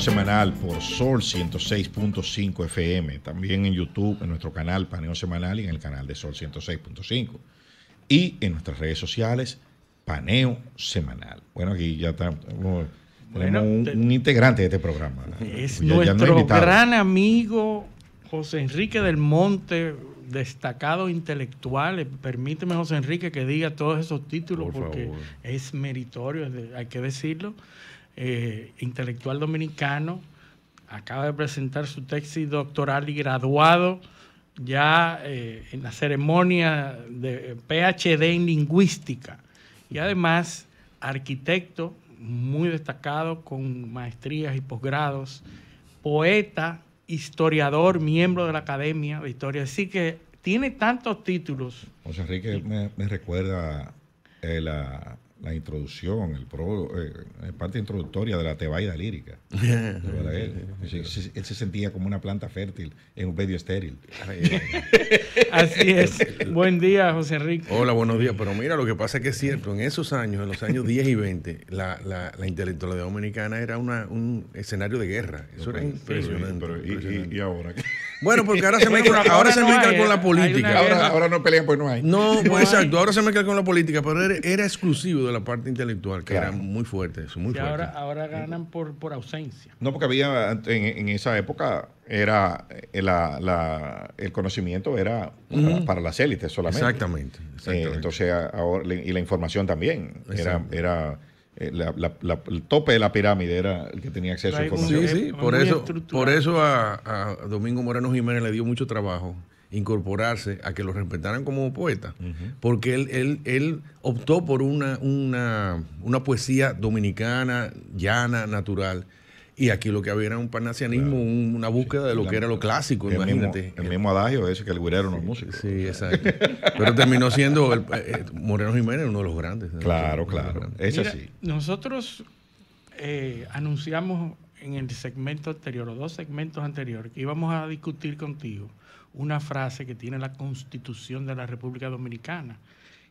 semanal por Sol 106.5 FM, también en YouTube, en nuestro canal Paneo Semanal y en el canal de Sol 106.5. Y en nuestras redes sociales, Paneo Semanal. Bueno, aquí ya está, un, integrante de este programa. Es nuestro gran amigo José Enrique del Monte, destacado intelectual. Eh, permíteme, José Enrique, que diga todos esos títulos porque es meritorio, hay que decirlo. Eh, intelectual dominicano, acaba de presentar su tesis doctoral y graduado ya eh, en la ceremonia de PhD en lingüística y además arquitecto muy destacado con maestrías y posgrados, poeta, historiador, miembro de la Academia de Historia. Así que tiene tantos títulos. José Enrique me, recuerda eh, la, la introducción, el pro, la eh, parte introductoria de la tebaida lírica. él. se sentía como una planta fértil en un medio estéril. Así es. Buen día, José Enrique. Hola, buenos días. Pero mira, lo que pasa es que es cierto, en esos años, en los años 10 y 20, la, la, intelectualidad dominicana era una, un escenario de guerra. Eso era impresionante. Y, y, y ahora. Bueno, porque ahora se mezcla, ahora, se con la política. Ahora, no pelean pues no hay. No, pues exacto, ahora se mezcla con la política, pero era, exclusivo de la parte intelectual, que era muy fuerte eso, muy Ahora, ahora ganan por, por ausencia. No, porque había en, en esa época era eh, la, la, el conocimiento era para, las élites solamente. Exactamente. Eh, exactamente. entonces ahora y la información también era era eh, el tope de la pirámide era el que tenía acceso a información. Sí, sí, por eso, por eso a, Domingo Moreno Jiménez le dio mucho trabajo incorporarse a que lo respetaran como poeta, porque él, él, optó por una, una poesía dominicana, llana, natural y aquí lo que había era un panaceanismo, una búsqueda de lo que era lo clásico, el imagínate. el mismo adagio ese que el güirero no es músico. Sí, exacto. Pero terminó siendo el, eh, eh, Moreno Jiménez uno de los grandes. Claro, claro. Es así. Nosotros eh, anunciamos en el segmento anterior, o dos segmentos anteriores, que íbamos a discutir contigo una frase que tiene la Constitución de la República Dominicana,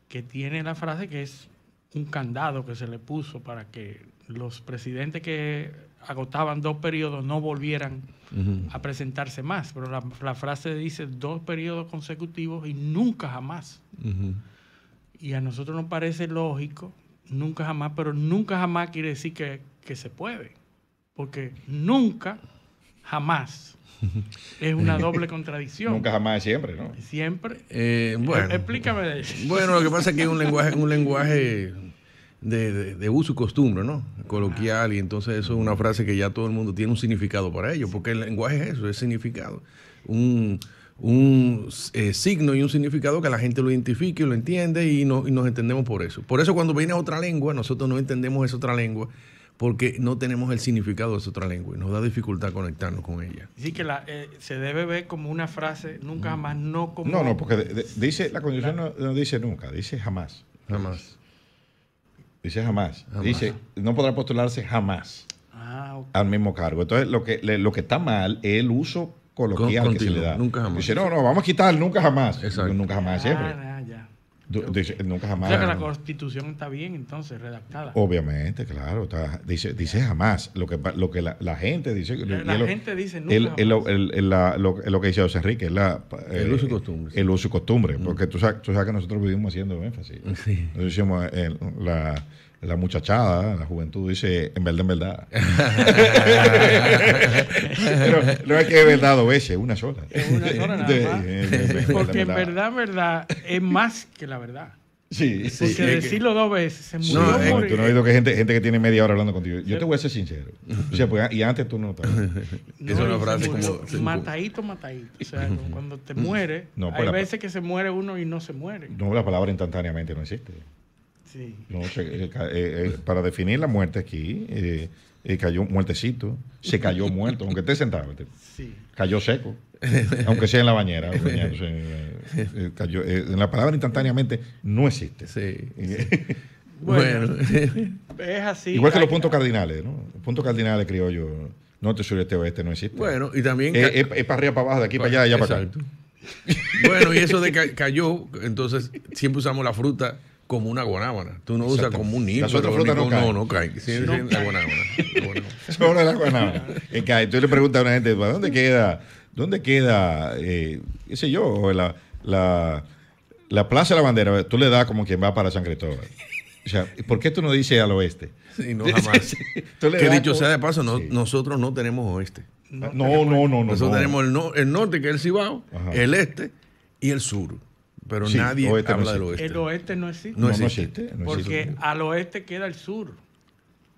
que tiene la frase que es un candado que se le puso para que los presidentes que agotaban dos periodos no volvieran a presentarse más. Pero la, frase dice dos periodos consecutivos y nunca jamás. Y a nosotros nos parece lógico, nunca jamás, pero nunca jamás quiere decir que, que se puede. Porque nunca jamás. Es una doble contradicción. Nunca jamás es siempre, ¿no? Siempre. Eh, bueno, Explícame de eso. Bueno, lo que pasa es que es un lenguaje, un lenguaje de, uso y costumbre, ¿no? Coloquial, y entonces eso es una frase que ya todo el mundo tiene un significado para ello, porque el lenguaje es eso, es significado. Un, un eh, signo y un significado que la gente lo identifique y lo entiende y, y nos entendemos por eso. Por eso cuando viene otra lengua, nosotros no entendemos esa otra lengua porque no tenemos el significado de esa otra lengua y nos da dificultad conectarnos con ella. Sí que la, eh, se debe ver como una frase, nunca jamás, no como... No, no, porque dice, la condición no dice nunca, dice jamás. Jamás. Dice jamás. Dice, no podrá postularse jamás ah, al mismo cargo. Entonces, lo que, lo que está mal es el uso coloquial que se le da. Nunca jamás. Dice, no, no, vamos a quitar nunca jamás. Exacto. Nunca jamás, siempre. Ah, Dice, nunca jamás. O sea que la constitución está bien entonces redactada. Obviamente, claro. Está, dice, dice jamás. Lo que, lo que la, gente dice. La, gente dice nunca. El, El, el, la, lo, que dice José Enrique la, el eh, uso y costumbre. El uso y costumbre. Mm. Porque tú sabes, tú sabes que nosotros vivimos haciendo énfasis. Sí. Nosotros hicimos eh, la la muchachada, la juventud dice, en verdad, en verdad. Pero no es que es verdad dos veces, una sola. Es una sola nada Porque en verdad, en verdad, es más que la verdad. Sí, sí. Porque decirlo dos veces se murió. No, tú no has oído que gente, gente que tiene media hora hablando contigo. Yo te voy a ser sincero. O sea, pues, y antes tú no es una frase como. Matadito, matadito. O sea, cuando te mm. mueres, pues hay veces que se muere uno y no se muere. No, la palabra instantáneamente no existe. No, eh, eh, eh, para definir la muerte aquí, cayó muertecito, se cayó muerto, aunque esté sentado. Cayó seco, aunque sea en la bañera. en la palabra instantáneamente no existe. bueno, es así. Igual que los puntos cardinales, ¿no? Los puntos cardinales, criollo, norte, sureste, oeste, no existe. Bueno, y también. Es para arriba, para abajo, de aquí para, allá, allá para acá. bueno, y eso de cayó, entonces siempre usamos la fruta como una guanábana. Tú no usas como un niño. no No, no caen. Sí, la guanábana. Solo la guanábana. Y Tú le preguntas a una gente, ¿dónde queda, dónde queda, eh, qué sé yo, la, la, la Plaza de la Bandera? Tú le das como quien va para San Cristóbal. O sea, ¿por qué tú no dices al oeste? Sí, no, jamás. que dicho sea de paso, nosotros no tenemos oeste. No, no, no, no. Nosotros tenemos el, no, el norte, que es el Cibao, el este y el sur pero nadie habla del oeste. El oeste no existe. No, existe. porque al oeste queda el sur.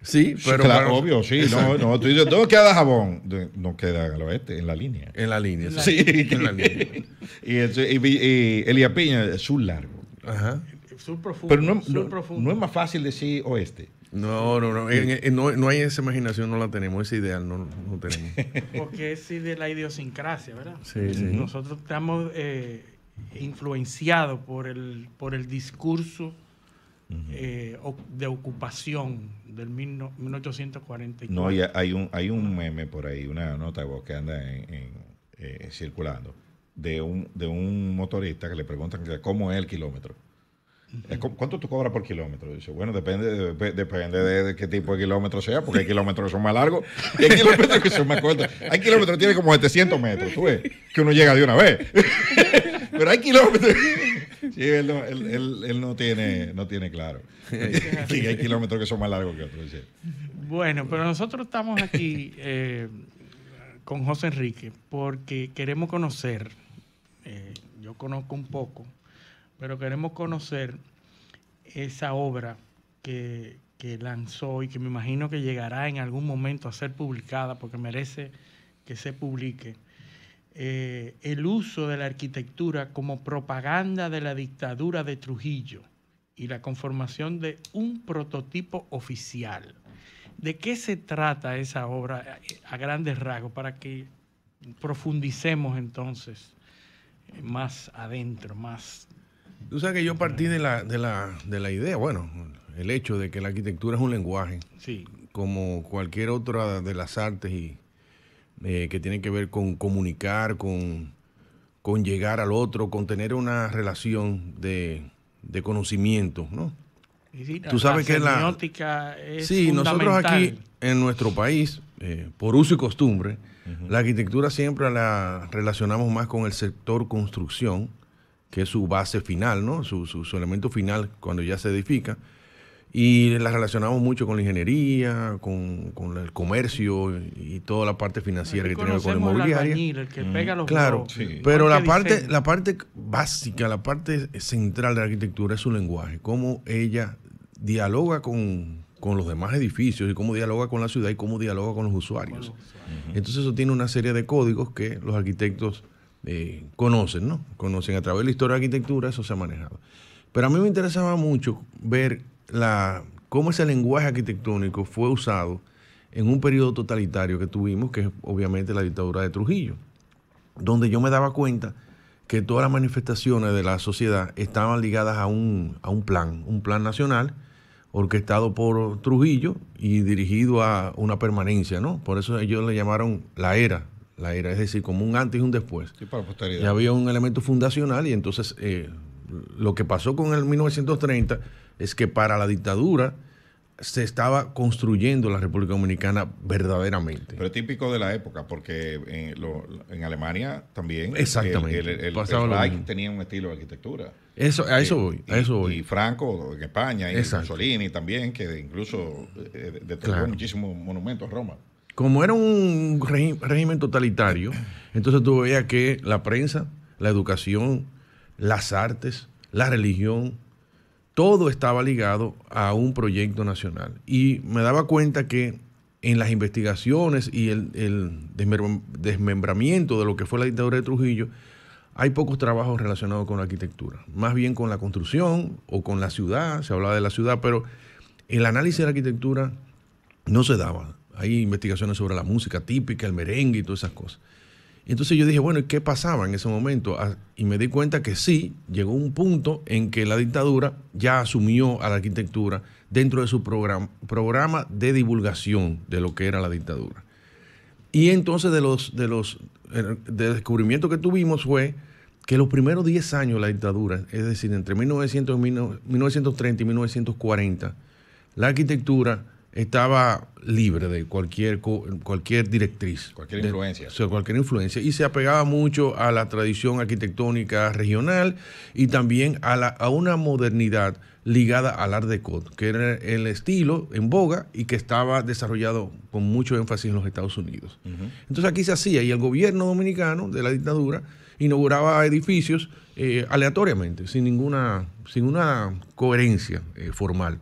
Sí, pero. claro, obvio, sí. No, no, tú dices, ¿dónde queda Jabón? No queda al oeste, en la línea. En la línea, sí. en la línea. y, y, Elia Piña, sur largo. Ajá. Sur profundo. Pero no, no es más fácil decir oeste. No, no, no. no. hay esa imaginación, no la tenemos, esa ideal no, no tenemos. Porque es de la idiosincrasia, ¿verdad? Sí, sí. Nosotros estamos eh, influenciado por el, por el discurso eh, de ocupación del 1845 No, hay un, hay un meme por ahí, una nota que anda eh, circulando de un, de un motorista que le pregunta que cómo es el kilómetro. ¿Cuánto tú cobras por kilómetro? Dice, bueno, depende, depende de, qué tipo de kilómetro sea, porque hay kilómetros que son más largos y hay kilómetros que son más cortos. Hay kilómetros que tienen como 700 metros, tú que uno llega de una vez pero hay kilómetros. Sí, él, no, él, no tiene, no tiene claro. Sí, hay kilómetros que son más largos que otros. Bueno, pero nosotros estamos aquí eh, con José Enrique porque queremos conocer, eh, yo conozco un poco, pero queremos conocer esa obra que lanzó y que me imagino que llegará en algún momento a ser publicada porque merece que se publique eh, el uso de la arquitectura como propaganda de la dictadura de Trujillo y la conformación de un prototipo oficial. ¿De qué se trata esa obra eh, a grandes rasgos para que profundicemos entonces eh, más adentro, más... Tú sabes que yo partí de la, de la idea, bueno, el hecho de que la arquitectura es un lenguaje, sí. como cualquier otra de las artes y, eh, que tiene que ver con comunicar, con, llegar al otro, con tener una relación de, conocimiento, ¿no? Sí, Tú sabes que la Sí, nosotros aquí en nuestro país, eh, por uso y costumbre, la arquitectura siempre la relacionamos más con el sector construcción, que es su base final, ¿no? su elemento final cuando ya se edifica. Y la relacionamos mucho con la ingeniería, con, el comercio y toda la parte financiera que tiene con la inmobiliaria. El, mm, claro, pero la parte, la parte básica, la parte central de la arquitectura es su lenguaje, cómo ella dialoga con, los demás edificios y cómo dialoga con la ciudad y cómo dialoga con los usuarios. Entonces eso tiene una serie de códigos que los arquitectos eh, conocen, ¿no? Conocen a través de la historia de la arquitectura, eso se ha manejado. Pero a mí me interesaba mucho ver la, cómo ese lenguaje arquitectónico fue usado en un periodo totalitario que tuvimos, que es obviamente la dictadura de Trujillo, donde yo me daba cuenta que todas las manifestaciones de la sociedad estaban ligadas a un, plan, un plan nacional orquestado por Trujillo y dirigido a una permanencia, ¿no? Por eso ellos le llamaron la era, la era, es decir, como un antes y un después. Y había un elemento fundacional y entonces eh, lo que pasó con el 1930 es que para la dictadura se estaba construyendo la República Dominicana verdaderamente. Pero típico de la época, porque eh, en, Alemania también Exactamente. el, el, el, tenía un estilo de arquitectura. Eso, a eso eh, voy, a eso voy. Y, Franco en España, y Mussolini también, que incluso eh, detuvo muchísimos monumentos a Roma. Como era un régimen totalitario, entonces tú veías que la prensa, la educación, las artes, la religión, todo estaba ligado a un proyecto nacional. Y me daba cuenta que en las investigaciones y el, desmembramiento de lo que fue la dictadura de Trujillo, hay pocos trabajos relacionados con la arquitectura, más bien con la construcción o con la ciudad, se hablaba de la ciudad, pero el análisis de la arquitectura no se daba. Hay investigaciones sobre la música típica, el merengue y todas esas cosas. Entonces yo dije, bueno, ¿y qué pasaba en ese momento? Ah, y me di cuenta que sí, llegó un punto en que la dictadura ya asumió a la arquitectura dentro de su programa, de divulgación de lo que era la dictadura. Y entonces de los, de los eh, de descubrimientos que tuvimos fue que los primeros 10 años de la dictadura, es decir, entre 1900, 1930 y 1940, la arquitectura estaba libre de cualquier, cualquier directriz. Cualquier influencia. o sea, cualquier influencia. Y se apegaba mucho a la tradición arquitectónica regional y también a, la, una modernidad ligada al Art Deco, que era el estilo en boga y que estaba desarrollado con mucho énfasis en los Estados Unidos. Entonces aquí se hacía y el gobierno dominicano de la dictadura inauguraba edificios eh, aleatoriamente, sin ninguna, sin una coherencia eh, formal.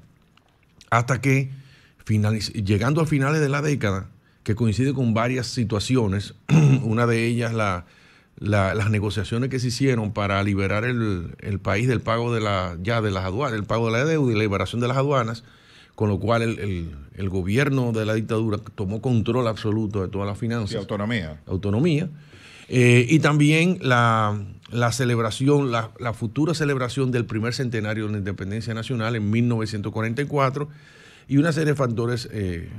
Hasta que llegando a finales de la década, que coincide con varias situaciones, una de ellas las negociaciones que se hicieron para liberar el, país del pago de la, ya de las aduanas, el pago de la deuda y la liberación de las aduanas, con lo cual el, gobierno de la dictadura tomó control absoluto de todas las finanzas. Y autonomía. Autonomía. Eh, y también la, celebración, la, futura celebración del primer centenario de la independencia nacional en 1944, y una serie de factores eh,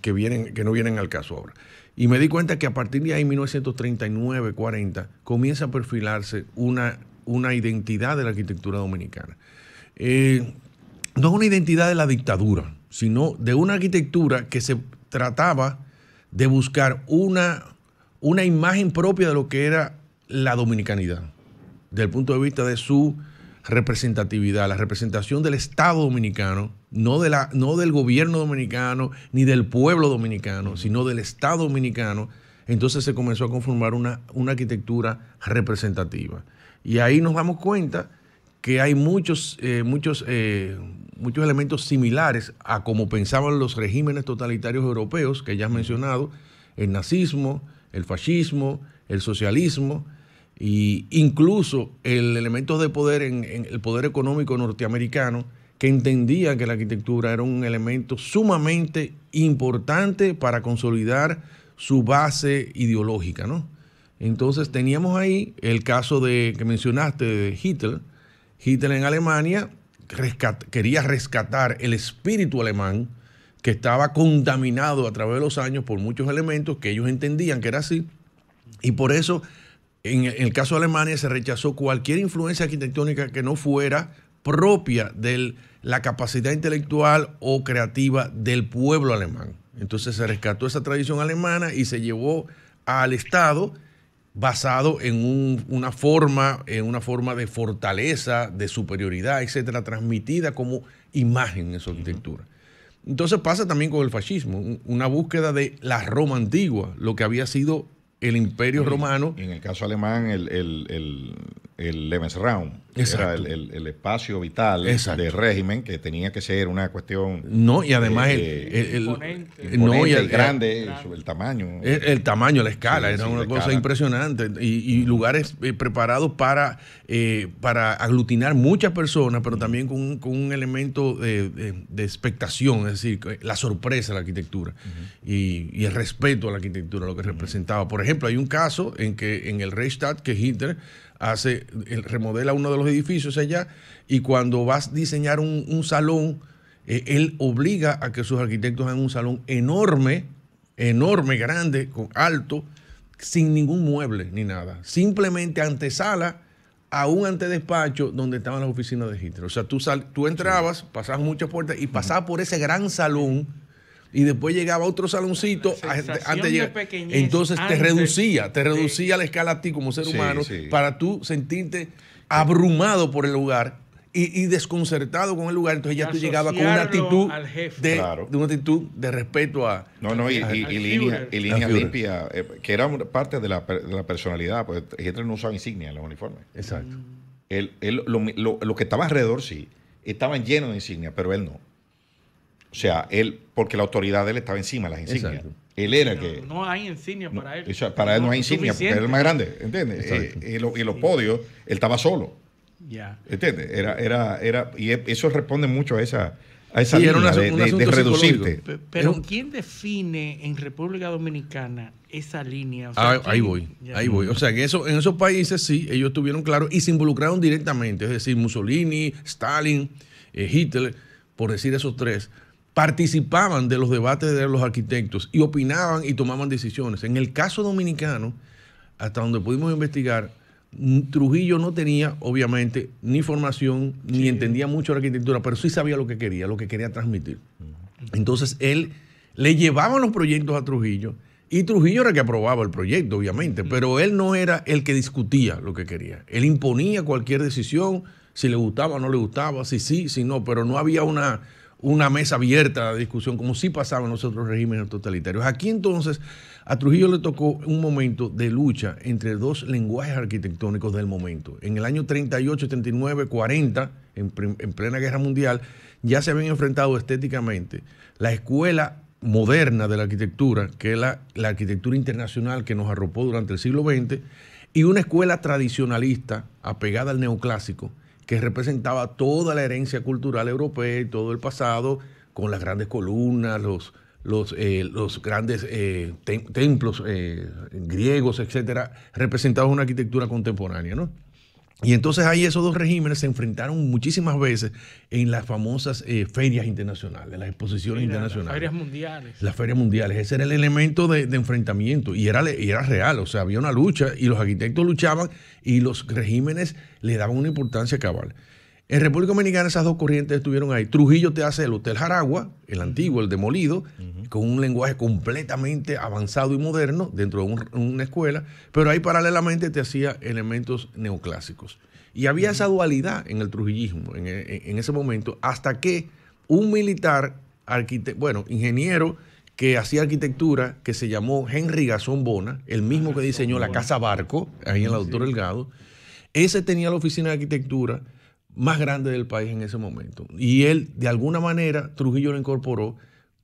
que, vienen, que no vienen al caso ahora. Y me di cuenta que a partir de ahí, 1939-40, comienza a perfilarse una, una identidad de la arquitectura dominicana. No eh, no una identidad de la dictadura, sino de una arquitectura que se trataba de buscar una, una imagen propia de lo que era la dominicanidad, desde el punto de vista de su representatividad, la representación del Estado dominicano no, de la, no del gobierno dominicano ni del pueblo dominicano, sino del Estado dominicano, entonces se comenzó a conformar una, arquitectura representativa. Y ahí nos damos cuenta que hay muchos, eh, muchos, eh, muchos elementos similares a como pensaban los regímenes totalitarios europeos que ya has mencionado, el nazismo, el fascismo, el socialismo, e incluso el elemento de poder en el poder económico norteamericano que entendía que la arquitectura era un elemento sumamente importante para consolidar su base ideológica, ¿no? Entonces teníamos ahí el caso de que mencionaste de Hitler. Hitler en Alemania quería rescatar el espíritu alemán que estaba contaminado a través de los años por muchos elementos que ellos entendían que era así. Y por eso, en el caso de Alemania, se rechazó cualquier influencia arquitectónica que no fuera propia del la capacidad intelectual o creativa del pueblo alemán. Entonces se rescató esa tradición alemana y se llevó al Estado basado en una forma, en una forma de fortaleza, de superioridad, etcétera, transmitida como imagen en su arquitectura. Entonces pasa también con el fascismo, una búsqueda de la Roma antigua, lo que había sido el imperio romano. En el caso alemán, el el Levens Round, era el, espacio vital del régimen que tenía que ser una cuestión. No, y además el, eh, el no, y el, eh, grande, eh, el, tamaño. El, tamaño, la escala, era una cosa impresionante. Y, lugares preparados para, para aglutinar muchas personas, pero también con un, con un elemento de, expectación, es decir, la sorpresa de la arquitectura y, el respeto a la arquitectura, lo que representaba. Por ejemplo, hay un caso en que en el Reichstag que Hitler hace, remodela uno de los edificios allá y cuando vas a diseñar un, salón, eh, él obliga a que sus arquitectos hagan un salón enorme, enorme, grande, alto, sin ningún mueble ni nada. Simplemente antesala a un antedespacho donde estaban las oficinas de Hitler. O sea, tú, tú entrabas, pasabas muchas puertas y pasabas por ese gran salón y después llegaba a otro saloncito antes de Entonces te reducía, te reducía la escala a ti como ser humano para tú sentirte abrumado por el lugar y, desconcertado con el lugar. Entonces ya tú llegabas con una actitud de, una actitud de respeto a. No, no, y, línea limpia, eh, que era parte de la, personalidad, pues no usaba insignia en los uniformes. Exacto. Él, lo, que estaba alrededor sí, estaban llenos de insignia pero él no. O sea, él, porque la autoridad de él estaba encima de las insignias. Él era que. No hay insignia para él. para él no hay insignia, porque él es más grande, ¿entiendes? Y, eh, los podios, él estaba solo. Ya. Era, era, y e, eso responde mucho a esa, a línea de, de, reducirte. Pero ¿quién define en República Dominicana esa línea? O ah, ahí voy, ahí voy. O sea, que en esos países sí, ellos tuvieron claro y se involucraron directamente. Es decir, Mussolini, Stalin, eh, Hitler, por decir esos tres participaban de los debates de los arquitectos y opinaban y tomaban decisiones. En el caso dominicano, hasta donde pudimos investigar, Trujillo no tenía, obviamente, ni formación, ni entendía mucho la arquitectura, pero sí sabía lo que quería, lo que quería transmitir. Entonces, él le llevaba los proyectos a Trujillo y Trujillo era el que aprobaba el proyecto, obviamente, pero él no era el que discutía lo que quería. Él imponía cualquier decisión, si le gustaba o no le gustaba, si sí, si no, pero no había una una mesa abierta a la discusión, como sí pasaba en los otros regímenes totalitarios. Aquí entonces a Trujillo le tocó un momento de lucha entre dos lenguajes arquitectónicos del momento. En el año 38, 39, 40, en, en plena guerra mundial, ya se habían enfrentado estéticamente la escuela moderna de la arquitectura, que es la, la arquitectura internacional que nos arropó durante el siglo XX, y una escuela tradicionalista apegada al neoclásico que representaba toda la herencia cultural europea y todo el pasado, con las grandes columnas, los, los, eh, los grandes eh, templos eh, griegos, etcétera, representaban una arquitectura contemporánea, ¿no? Y entonces ahí esos dos regímenes se enfrentaron muchísimas veces en las famosas eh, ferias internacionales, las exposiciones internacionales. Las ferias mundiales. Las ferias mundiales. Ese era el elemento de, enfrentamiento y era, y era real. O sea, había una lucha y los arquitectos luchaban y los regímenes le daban una importancia cabal. En República Dominicana esas dos corrientes estuvieron ahí. Trujillo te hace el Hotel Jaragua, el antiguo, el demolido, con un lenguaje completamente avanzado y moderno dentro de una escuela, pero ahí paralelamente te hacía elementos neoclásicos. Y había esa dualidad en el trujillismo e, en, ese momento, hasta que un militar, bueno, ingeniero que hacía arquitectura, que se llamó Henry Gazón Bona, el ah, mismo que diseñó la Casa Barco, ahí en la Doctor Delgado, ese tenía la oficina de arquitectura más grande del país en ese momento. Y él, de alguna manera, Trujillo lo incorporó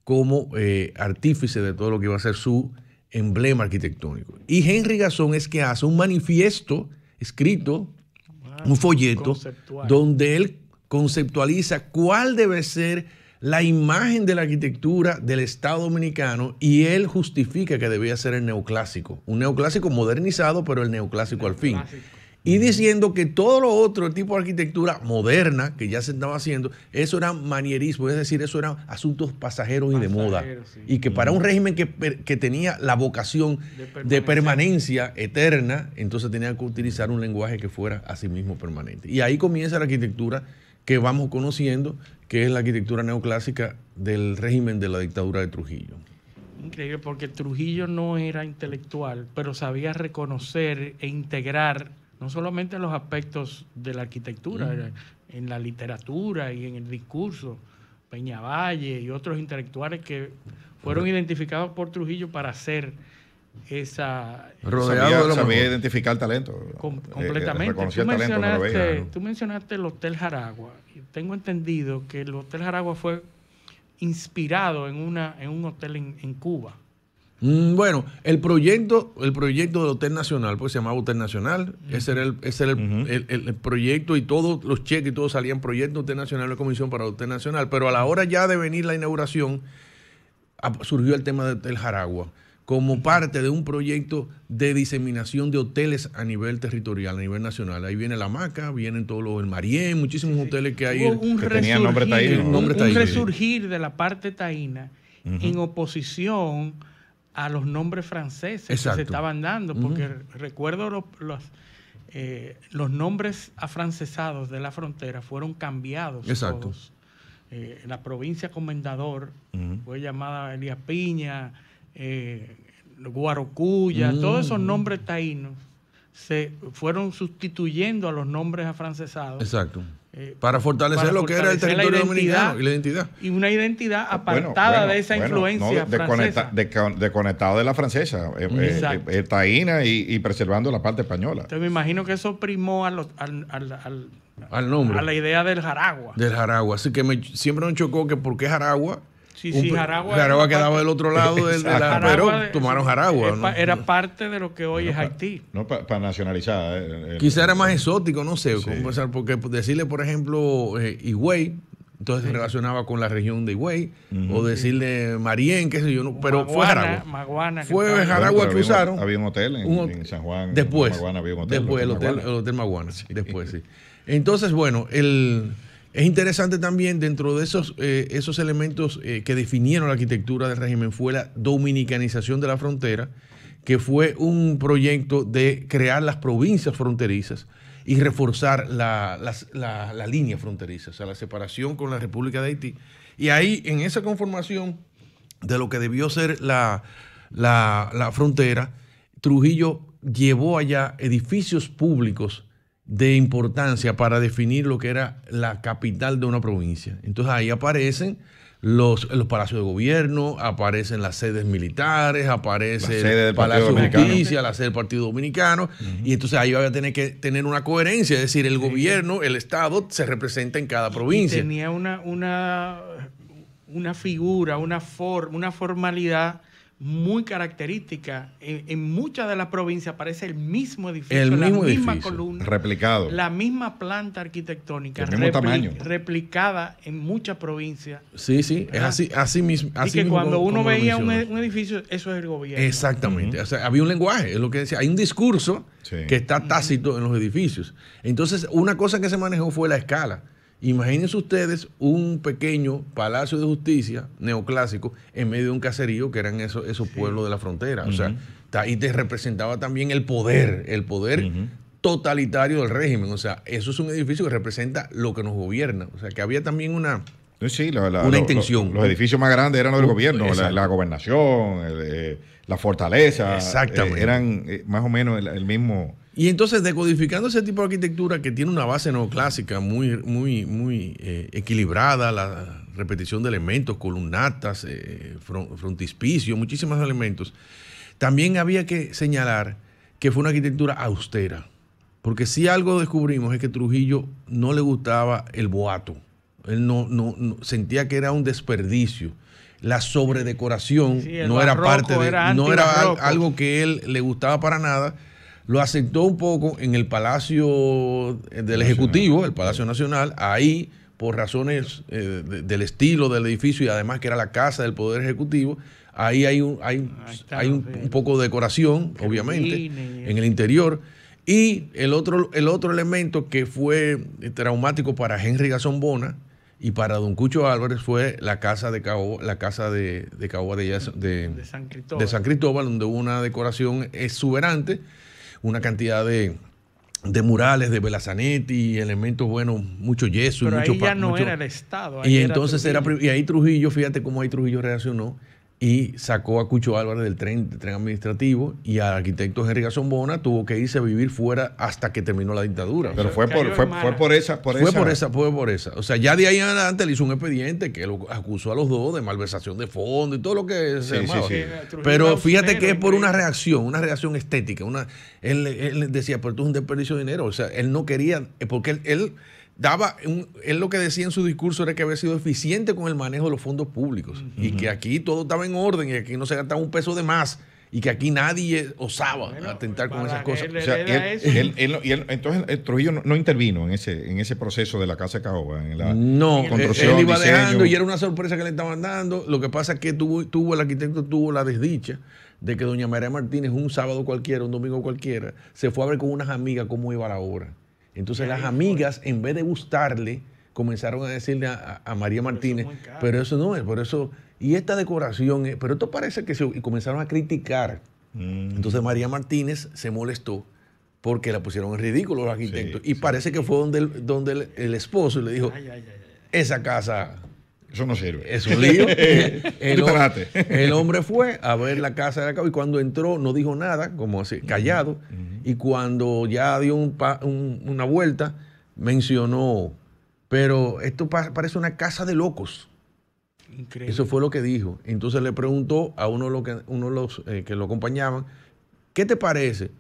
como eh, artífice de todo lo que iba a ser su emblema arquitectónico. Y Henry Gasón es que hace un manifiesto escrito, un folleto, donde él conceptualiza cuál debe ser la imagen de la arquitectura del Estado dominicano y él justifica que debía ser el neoclásico, un neoclásico modernizado, pero el neoclásico. al fin y mm. diciendo que todo lo otro, el tipo de arquitectura moderna que ya se estaba haciendo, eso era manierismo, es decir, eso eran asuntos pasajeros y de moda. Y que para un mm. régimen que, tenía la vocación de permanencia. de permanencia. eterna, entonces tenía que utilizar un lenguaje que fuera a sí mismo permanente. Y ahí comienza la arquitectura que vamos conociendo, que es la arquitectura neoclásica del régimen de la dictadura de Trujillo. Increíble, porque Trujillo no era intelectual, pero sabía reconocer e integrar no solamente en los aspectos de la arquitectura, en la literatura y en el discurso. Peñavalle y otros intelectuales que fueron identificados por Trujillo para hacer esa... Rodeado sabía, de lo identificar talento. Eh, completamente. Eh, tú, mencionaste, el Hotel Jaragua. Tengo entendido que el Hotel Jaragua fue inspirado en, una, en un hotel en Cuba. Mm, bueno, el proyecto, el proyecto del Hotel Nacional, pues se llamaba Hotel Nacional, ese era, el, el, proyecto y todos los cheques y todo salían proyecto Hotel Nacional, la comisión para Hotel Nacional, pero a la hora ya de venir la inauguración surgió el tema del Hotel Jaragua como parte de un proyecto de diseminación de hoteles a nivel territorial, a nivel nacional. Ahí viene la Maca, vienen todos los, el Marien, muchísimos hoteles que hay. Un, resurgir, nombre un, resurgir de la parte taína en oposición a los nombres franceses que se estaban dando, porque recuerdo eh, los, nombres afrancesados de la frontera fueron cambiados. Exacto. Eh, la provincia Comendador fue llamada elia Piña, eh, Guarocuya, mm. todos esos nombres taínos se fueron sustituyendo a los nombres afrancesados. Exacto. Eh, para fortalecer lo que era el territorio dominicano y la identidad. Y una identidad apartada de esa influencia. francesa. desconectada de, la francesa, eh, eh, eh y, preservando la parte española. Entonces me imagino que eso primó a los, al, al, al, nombre. A la idea del Jaragua. Del Jaragua. Así que me, siempre me chocó que por qué Jaragua Sí, sí, Jaragua. Jaragua quedaba del otro lado del, de la, pero tomaron Jaragua. ¿no? Era parte de lo que hoy es Haití. no, para nacionalizar. Eh, Quizá era más exótico, no sé, porque decirle, por ejemplo, eh, Higüey, entonces se relacionaba con la región de Higüey, o decirle Marien, qué sé yo, no, pero fue Jaragua. fue Jaragua que usaron. Había un hotel en, San Juan. Después. En Maguana había un hotel. Después, el hotel, el hotel Maguana. Después, sí. Entonces, bueno, el es interesante también dentro de esos, eh, esos elementos eh, que definieron la arquitectura del régimen fue la dominicanización de la frontera, que fue un proyecto de crear las provincias fronterizas y reforzar la, línea fronteriza, o sea, la separación con la República de Haití. Y ahí, en esa conformación de lo que debió ser la, la frontera, Trujillo llevó allá edificios públicos de importancia para definir lo que era la capital de una provincia. Entonces ahí aparecen los, los palacios de gobierno, aparecen las sedes militares, aparece el Palacio la sede del Partido Dominicano, y entonces ahí va a tener que tener una coherencia, es decir, el gobierno, el Estado se representa en cada provincia. tenía una, una, una figura, una, una formalidad muy característica. En, muchas de las provincias aparece el mismo edificio, el la misma columna, replicado. la misma planta arquitectónica, replicada en muchas provincias. Sí, sí, es ah. así, así mismo. Así que cuando uno veía un, edificio, eso es el gobierno. Exactamente, había un lenguaje, es lo que decía, hay un discurso que está tácito en los edificios. Entonces, una cosa que se manejó fue la escala Imagínense ustedes un pequeño palacio de justicia neoclásico en medio de un caserío que eran esos, esos pueblos de la frontera. O sea, y te representaba también el poder, el poder totalitario del régimen. O sea, eso es un edificio que representa lo que nos gobierna. O sea, que había también una, intención. los edificios más grandes eran los del uh, gobierno, la, gobernación, eh, la fortaleza. Eh, Exactamente. eran eh, más o menos el mismo y entonces, decodificando ese tipo de arquitectura que tiene una base neoclásica muy, muy, muy eh, equilibrada, la repetición de elementos, columnatas, eh, frontispicio, muchísimos elementos, también había que señalar que fue una arquitectura austera. Porque si algo descubrimos es que Trujillo no le gustaba el boato. Él no, no, sentía que era un desperdicio. La sobredecoración no era parte de. no era algo que él le gustaba para nada lo aceptó un poco en el Palacio eh, del Ejecutivo, el Palacio Nacional, ahí por razones eh, del estilo del edificio y además que era la casa del Poder Ejecutivo, ahí hay un, hay, hay un, poco de decoración, obviamente, en el interior. Y el otro, el otro elemento que fue eh, traumático para Henry Gazón Bona y para Don Cucho Álvarez fue la casa de cabo la casa de, San de San Cristóbal, donde hubo una decoración exuberante una cantidad de, de murales de Belazanetti, elementos buenos, mucho yeso. y mucho ya no era el Estado. y entonces era, y ahí Trujillo, fíjate cómo ahí Trujillo reaccionó y sacó a Cucho Álvarez del tren, tren administrativo y al arquitecto Henry gassonbona tuvo que irse a vivir fuera hasta que terminó la dictadura. Pero fue por, fue, por esa, fue por esa, fue por esa. O sea, ya de ahí en adelante le hizo un expediente que lo acusó a los dos de malversación de fondos y todo lo que se Pero fíjate que es por una reacción, una reacción estética. Una, él, decía, pero tú es un desperdicio de dinero. O sea, él no quería, porque él daba él lo que decía en su discurso era que había sido eficiente con el manejo de los fondos públicos y que aquí todo estaba en orden y aquí no se gastaba un peso de más y que aquí nadie osaba atentar pues con esas cosas. entonces eh, Trujillo no, intervino en ese, en ese proceso de la Casa de Caoba, en la no, eh, Él iba dejando y era una sorpresa que le estaban dando. Lo que pasa es que tuvo, tuvo el arquitecto tuvo la desdicha de que doña María Martínez un sábado cualquiera, un domingo cualquiera, se fue a ver con unas amigas cómo iba la obra. Entonces las amigas, en vez de gustarle, comenzaron a decirle a, María Martínez, pero eso, no es, por eso, y esta decoración, pero esto parece que se, comenzaron a criticar. Mm. Entonces María Martínez se molestó porque la pusieron en ridículo los arquitectos. y parece que fue donde el, donde el, esposo le dijo, esa casa eso no sirve. Es un lío. el, hombre fue a ver la casa de la y cuando entró no dijo nada, como así, callado. Y cuando ya dio una vuelta, mencionó, pero esto parece una casa de locos. Increíble. Eso fue lo que dijo. Entonces le preguntó a uno, de los uno los eh, que lo acompañaban, ¿qué te parece?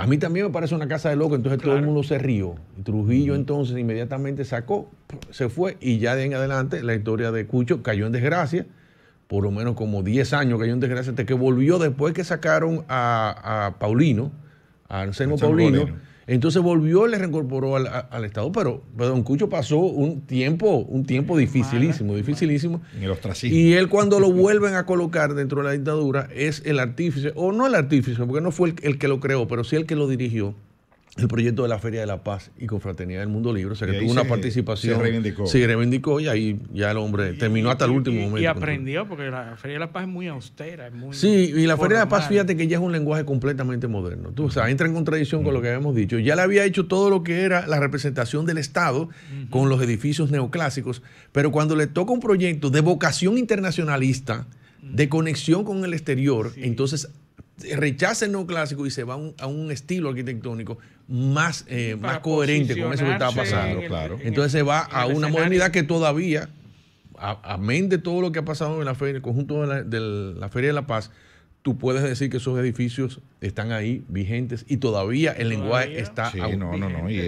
A mí también me parece una casa de locos. entonces todo el mundo se rió. Trujillo entonces inmediatamente sacó, se fue y ya de en adelante la historia de Cucho cayó en desgracia, por lo menos como 10 años cayó en desgracia, hasta que volvió después que sacaron a, Paulino, a Anselmo, Paulino entonces volvió y le reincorporó al, Estado, pero, Don Cucho pasó un tiempo, un tiempo dificilísimo, dificilísimo. En el Y él cuando lo vuelven a colocar dentro de la dictadura es el artífice, o no el artífice, porque no fue el que lo creó, pero sí el que lo dirigió el proyecto de la Feria de la Paz y Confraternidad del Mundo Libre, o sea que tuvo una participación. Se reivindicó. Sí, reivindicó y ahí ya el hombre terminó hasta el último momento. Y pues. aprendió, porque la Feria de la Paz es muy austera. Es muy sí, y la Feria de la Paz, fíjate que ya es un lenguaje completamente moderno. Tú, o sea, entra en contradicción con lo mm. que habíamos dicho. Ya le había hecho todo lo que era la representación del Estado con los edificios neoclásicos, pero cuando le toca un proyecto de vocación internacionalista, mm. de conexión con el exterior, entonces rechaza el neoclásico y se va a un estilo arquitectónico más, eh, más coherente con eso que estaba pasando. claro. Entonces se va a una modernidad que todavía, amén de todo lo que ha pasado en la feria, el conjunto de la Feria de la Paz, tú puedes decir que esos edificios están ahí vigentes y todavía el lenguaje está sí, no, no, no, y,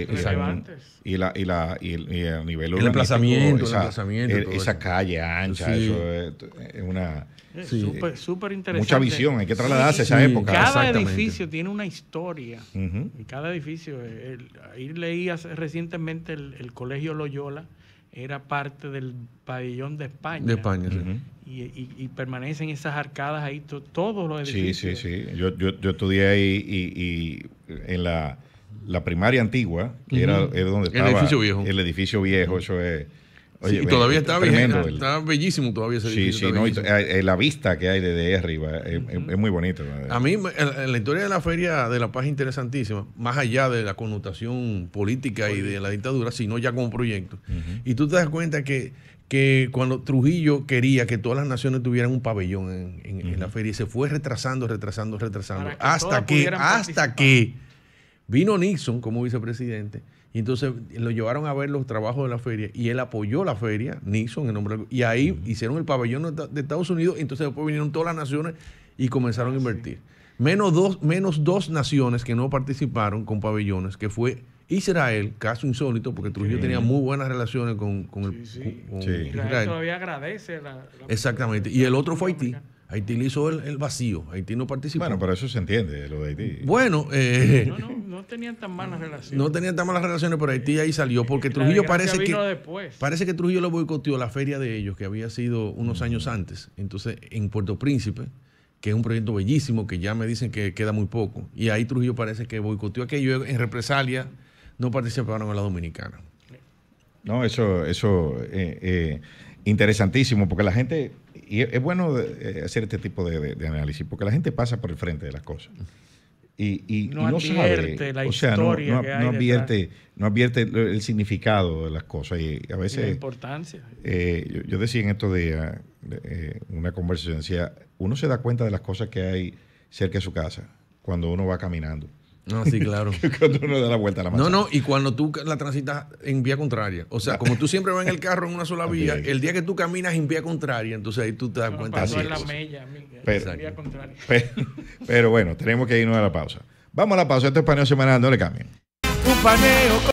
la, y, la, y, el, y el nivel el emplazamiento, esa, el emplazamiento esa calle ancha, eso es, una interesante. Mucha visión, hay que trasladarse a esa época. Cada edificio tiene una historia. Cada edificio. ahí leí recientemente el, Colegio Loyola, era parte del pabellón de España. De España, sí. y, y, permanecen esas arcadas ahí todos los edificios. Sí, sí, sí. Yo, yo, yo estudié ahí y, y, en la, la primaria antigua, que era, era, donde estaba el edificio viejo. El edificio viejo, eso es y todavía está, está bellísimo todavía ese Sí, sí, eh, eh, la vista que hay desde arriba eh, es, muy bonita. A mí, la historia de la Feria de la Paz es interesantísima, más allá de la connotación política y de la dictadura, sino ya como proyecto. Y tú te das cuenta que, que cuando Trujillo quería que todas las naciones tuvieran un pabellón en, la feria, se fue retrasando, retrasando, retrasando, hasta que, hasta que vino Nixon como vicepresidente y entonces lo llevaron a ver los trabajos de la feria y él apoyó la feria, Nixon, en nombre Y ahí hicieron el pabellón de Estados Unidos. entonces después vinieron todas las naciones y comenzaron a ah, invertir. Menos dos, menos dos naciones que no participaron con pabellones, que fue Israel, caso insólito, porque Trujillo tenía muy buenas relaciones con, con, sí, sí. Israel. todavía agradece Exactamente. Y el otro fue Haití. Haití le hizo el, vacío, Haití no participó. Bueno, pero eso se entiende, lo de Haití. Bueno, eh, no, tenían tan malas relaciones. No tenían tan malas relaciones, pero Haití ahí salió, porque Trujillo parece que, parece que Trujillo lo boicoteó la feria de ellos, que había sido unos mm. años antes, entonces en Puerto Príncipe, que es un proyecto bellísimo, que ya me dicen que queda muy poco, y ahí Trujillo parece que boicoteó aquello, en represalia no participaron a la dominicana. No, eso, eso eh, eh, interesantísimo, porque la gente, y es bueno eh, hacer este tipo de, análisis, porque la gente pasa por el frente de las cosas. Y, no, advierte no, advierte, el, significado de las cosas y a veces importancia. Eh, yo, decía en estos días eh, una conversación decía, uno se da cuenta de las cosas que hay cerca de su casa cuando uno va caminando. No, sí, claro. la vuelta la No, no, y cuando tú la transitas en vía contraria. O sea, como tú siempre vas en el carro en una sola vía, el día que tú caminas en vía contraria, entonces ahí tú te das cuenta. pero, Pero, bueno, tenemos que irnos a la pausa. Vamos a la pausa. Este es paneo semanal, no le cambien. paneo